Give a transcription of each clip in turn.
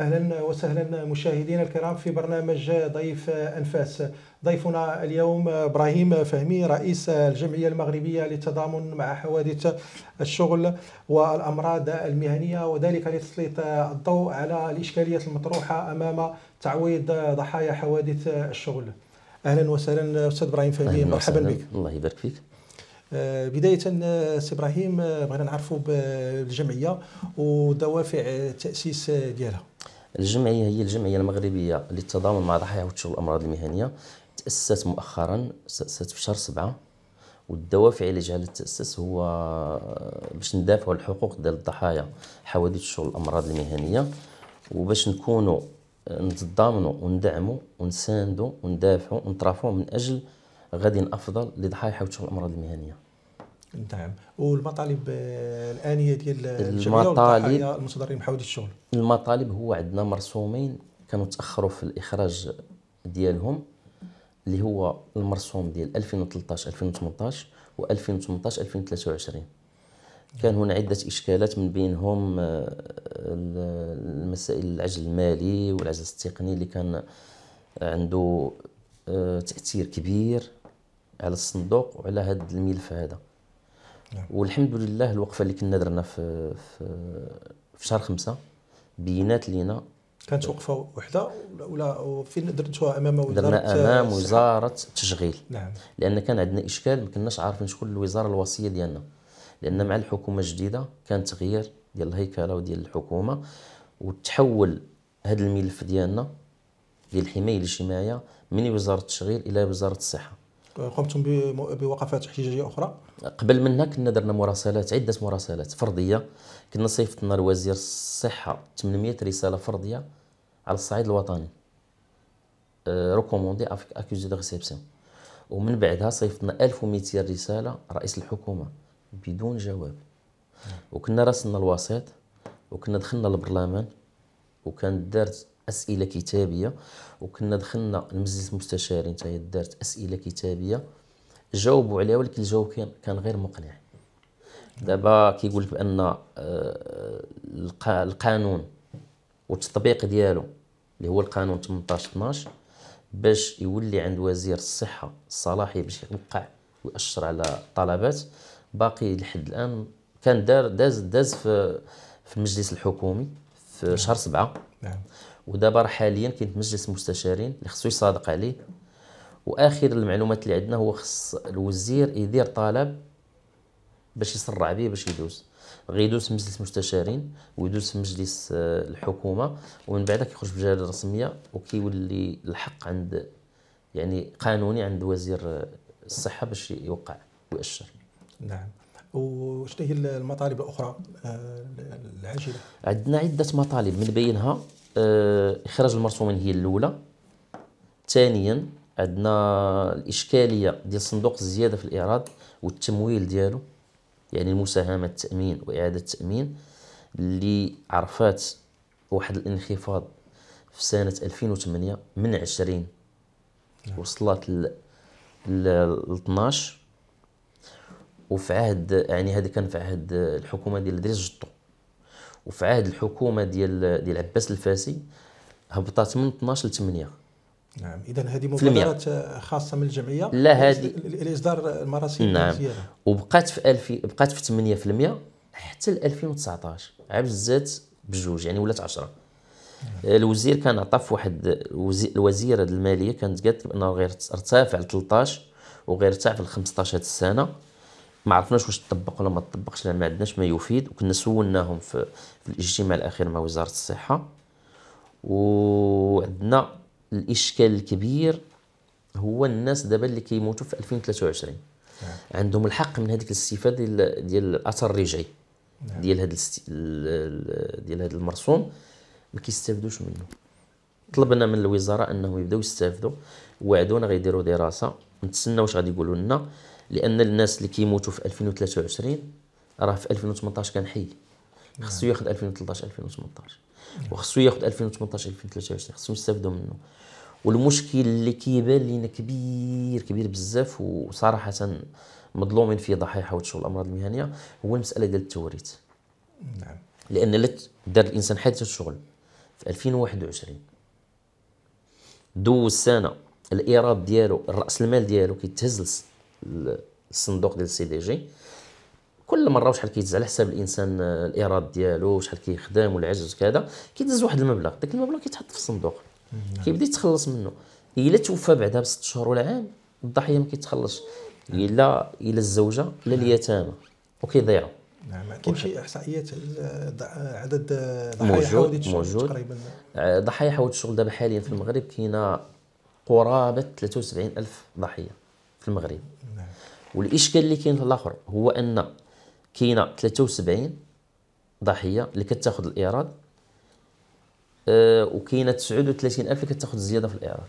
اهلا وسهلا مشاهدينا الكرام في برنامج ضيف انفاس ضيفنا اليوم ابراهيم فهمي رئيس الجمعيه المغربيه للتضامن مع حوادث الشغل والامراض المهنيه وذلك لتسليط الضوء على الاشكاليات المطروحه امام تعويض ضحايا حوادث الشغل اهلا وسهلا استاذ ابراهيم فهمي مرحبا بك الله يبارك فيك آه، بدايه آه، سي ابراهيم آه، بغينا نعرفوا بالجمعيه ودوافع التاسيس ديالها الجمعيه هي الجمعيه المغربيه للتضامن مع ضحايا وتشغل الامراض المهنيه تاسست مؤخرا تاسست في شهر سبعة والدوافع اللي جعلت تاسس هو باش ندافعوا على الحقوق ديال الضحايا حوادث شغل الامراض المهنيه وباش نكونوا نتضامنوا وندعموا ونساندوا وندافعوا ونترافعوا من اجل غد افضل لضحايا وتشوف الامراض المهنيه نعم والمطالب آه، الانيه ديال المطالب المتضررين محاولين الشغل المطالب هو عندنا مرسومين كانوا تاخروا في الاخراج ديالهم اللي هو المرسوم ديال 2013 2018 و 2018 2023 كان هنا عدة إشكالات من بينهم آه، المسائل العجل المالي والعجز التقني اللي كان عنده آه، تأثير كبير على الصندوق وعلى هذا الملف هذا نعم. والحمد لله الوقفه اللي كنا درنا في في, في شهر خمسة بينات لينا كانت وقفه وحده ولا فين درتوها امام وزاره درنا امام وزاره التشغيل نعم لان كان عندنا اشكال ما كناش عارفين شكون الوزاره الوصيه ديالنا لان مع الحكومه الجديده كان تغيير ديال الهيكله وديال الحكومه وتحول هذا الملف ديالنا ديال الحمايه الاجتماعيه من وزاره التشغيل الى وزاره الصحه قمتم بوقفات احتجاجيه اخرى قبل منها كنا درنا مراسلات عده مراسلات فرديه كنا صيفطنا لوزير الصحه 800 رساله فرديه على الصعيد الوطني ريكوموندي اكوزي دو ريسبسيون ومن بعدها صيفطنا 1200 رساله رئيس الحكومه بدون جواب نعم. وكنا راسلنا الوسيط وكنا دخلنا البرلمان وكانت دارت اسئله كتابيه وكنا دخلنا لمجلس المستشارين حتى دارت اسئله كتابيه جاوبوا عليها ولكن الجواب كان غير مقنع دابا كيقول لك بان آه، القانون والتطبيق ديالو اللي هو القانون 18 12 باش يولي عند وزير الصحه الصلاحيه باش يوقع ويأشر على الطلبات باقي لحد الان كان دار داز داز في في المجلس الحكومي في نعم. شهر سبعة نعم ودابا راه حاليا كاين مجلس المستشارين اللي خصو يصادق عليه واخر المعلومات اللي عندنا هو خص الوزير يدير طلب باش يسرع به باش يدوز غيدوز في مجلس المستشارين ويدوز في مجلس آه، الحكومه ومن بعد كيخرج بجلاله رسميه وكيولي الحق عند يعني قانوني عند وزير آه، الصحه باش يوقع ويأشر نعم وشنو هي المطالب الاخرى آه، العاجله؟ عندنا عده مطالب من بينها آه، اخراج المرسومين هي الاولى ثانيا عندنا الاشكاليه ديال صندوق الزياده في الايراد والتمويل ديالو يعني المساهمه التامين واعاده التامين اللي عرفات واحد الانخفاض في سنه 2008 من 20 نعم. وصلت ل 12 وفي عهد يعني هذا كان في عهد الحكومه ديال ادريس جطو وفي عهد الحكومه ديال ديال عباس الفاسي هبطت من 12 ل 8 نعم اذا هذه مبادرات خاصه من الجمعيه لا هذه الاصدار المراسيم نعم وبقات في 1000 بقات في 8% حتى ل 2019 عبزات بجوج يعني ولات 10 نعم. الوزير كان في واحد الوزيره الماليه كانت قالت بانه غير ارتفع ل 13 وغير ارتفع ل 15 هذه السنه ما عرفناش واش تطبق ولا ما تطبقش لان ما عندناش ما يفيد وكنا سولناهم في, في الاجتماع الاخير مع وزاره الصحه وعندنا الاشكال الكبير هو الناس دابا اللي كيموتوا في 2023 نعم. عندهم الحق من هذيك الاستفاده ديال ديال الاثر الرجعي نعم. ديال هذا ديال هذا المرسوم ما كيستافدوش منه طلبنا من الوزاره انهم يبداو يستافدوا وعدونا غيديروا دراسه نتسناو واش غادي يقولوا لنا لان الناس اللي كيموتوا في 2023 راه في 2018 كان حي خصو ياخذ 2013 2018 وخصو ياخذ 2018 2023 خصو يستافدوا منه والمشكل اللي كيبان لينا كبير كبير بزاف وصراحه مظلومين فيه ضحايا وتشغل الامراض المهنيه هو المساله ديال التوريث نعم لان لت دار الانسان حادثه الشغل في 2021 دوز سنه الايراد ديالو راس المال ديالو كيتهز الصندوق ديال السي دي جي كل مره وشحال كيتز على حساب الانسان آه، الايراد ديالو وشحال كيخدم والعجز وكذا كيدز واحد المبلغ داك المبلغ كيتحط في الصندوق كيبدا يتخلص منه الا توفى بعدها بست شهور ولا عام الضحيه ما كيتخلصش الا الا الزوجه الا نعم. اليتامى وكيضيعوا نعم كاين شي احصائيات عدد ضحايا موجود الشغل موجود. تقريبا آه، ضحايا حوادث الشغل دابا حاليا في المغرب كاينه قرابه 73 الف ضحيه في المغرب نعم. والاشكال اللي كاين في الاخر هو ان كاينه 73 ضحيه اللي كتاخذ الايراد أه وكاينه 39000 اللي كتاخذ زياده في الايراد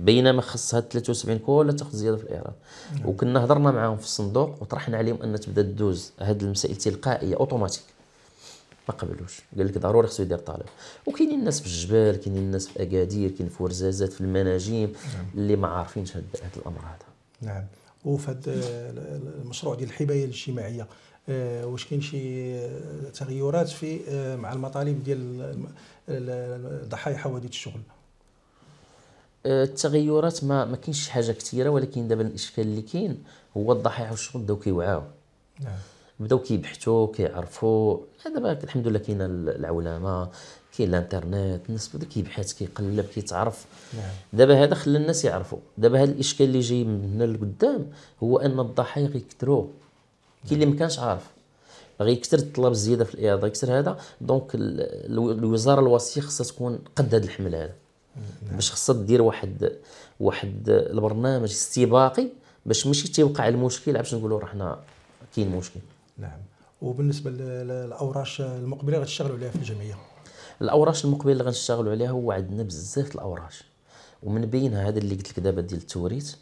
بينما خص هاد 73 كلها تاخذ زياده في الايراد نعم. وكنا هضرنا معاهم في الصندوق وطرحنا عليهم ان تبدا دوز هاد المسائل تلقائيه اوتوماتيك ما قبلوش قال لك ضروري خصو يدير طالب وكاينين الناس في الجبال كاينين الناس في اكادير كاين في ورزازات في المناجم نعم. اللي ما عارفينش هذا هاد الامر هذا نعم وفي آه، المشروع ديال الحمايه الاجتماعيه آه، واش كاين شي تغيرات في آه، مع المطالب ديال ضحايا حوادث الشغل التغيرات ما ما كاينش شي حاجه كثيره ولكن دابا الاشكال اللي كاين هو الضحايا والشغل بداو كيوعاو نعم بداو كيبحثوا كيعرفوا دابا الحمد لله كاينه العولمه كاين الانترنت الناس بدا كيبحث كيقلب كيتعرف نعم. دابا هذا خلى الناس يعرفوا دابا هذا الاشكال اللي جاي من هنا لقدام هو ان الضحايا غيكثروا كاين اللي ما نعم. كانش عارف غيكثر الطلب الزياده في الاعاضه يكثر هذا دونك الوزاره الوصيه خصها تكون قد هذا الحمل نعم. هذا باش خصها دير واحد واحد البرنامج استباقي باش ماشي تيوقع المشكل باش نقولوا راه حنا كاين مشكل نعم وبالنسبه للاوراش المقبله غتشتغلوا عليها في الجمعيه الاوراش المقبله اللي غنشتغلوا عليها هو عندنا بزاف الاوراش ومن بينها هذا اللي قلت لك دابا ديال التوريث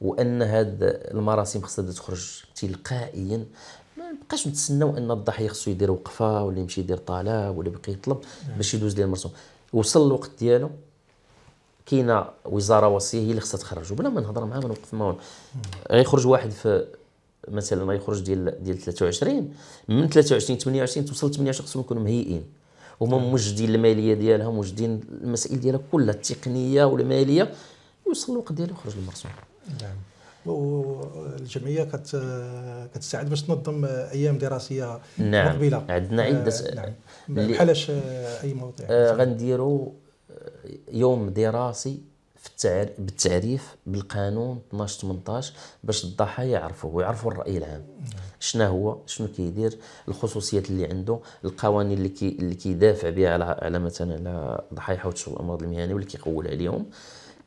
وان هاد المراسم خصها تخرج تلقائيا ما نبقاش نتسناو ان الضحيه خصو يدير وقفه ولا يمشي يدير طلب ولا يبقى يطلب نعم. باش يدوز ليه المرسوم وصل الوقت ديالو كاينه وزاره وصيه هي اللي خصها تخرج وبلا ما نهضر معاه ما نوقف معاه غيخرج واحد في مثلا غيخرج ديال ديال 23 من 23 28 توصل 28 خصهم يكونوا مهيئين هما نعم. موجدين الماليه ديالها موجدين المسائل ديالها كلها التقنيه والماليه يوصل الوقت ديالو يخرج المرسوم نعم والجمعيه كت كتساعد باش تنظم ايام دراسيه نعم. مقبله عندنا عده آه نعم بحالاش آه، اي موضوع آه غنديروا آه، يوم دراسي في التعر... بالتعريف بالقانون 12 18 باش الضحايا يعرفوا ويعرفوا الراي العام شنو هو شنو كيدير الخصوصيات اللي عنده القوانين اللي كي... اللي كيدافع بها على على مثلا على ضحايا الشغل الامراض المهنيه واللي كيقول عليهم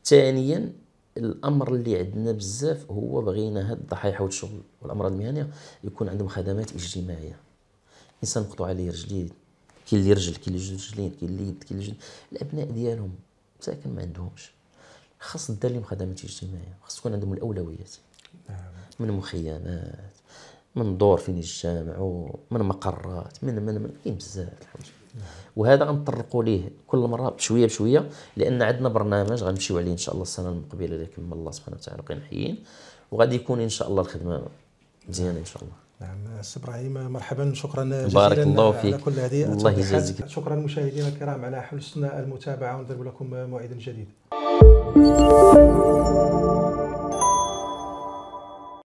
ثانيا الامر اللي عندنا بزاف هو بغينا هاد الضحايا حوت الشغل والامراض المهنيه يكون عندهم خدمات اجتماعيه انسان مقطوع عليه رجلي كاين اللي رجل كاين اللي جوج رجلين كاين اللي يد كاين اللي الابناء ديالهم ساكن ما عندهمش خاص الدار اللي خدمات اجتماعيه خاص تكون عندهم الاولويات نعم. من مخيمات من دور فين الجامع من مقرات من من من كاين بزاف الحوايج نعم. وهذا غنطرقوا ليه كل مره بشويه بشويه لان عندنا برنامج غنمشيو عليه ان شاء الله السنه المقبله اذا كمل الله سبحانه وتعالى بقينا حيين وغادي يكون ان شاء الله الخدمه مزيانه ان شاء الله نعم سي ابراهيم مرحبا شكرا جزيلا بارك الله فيك على كل هذه الله يجازيك شكرا مشاهدينا الكرام على حسن المتابعه ونضرب لكم موعد جديد Thank you.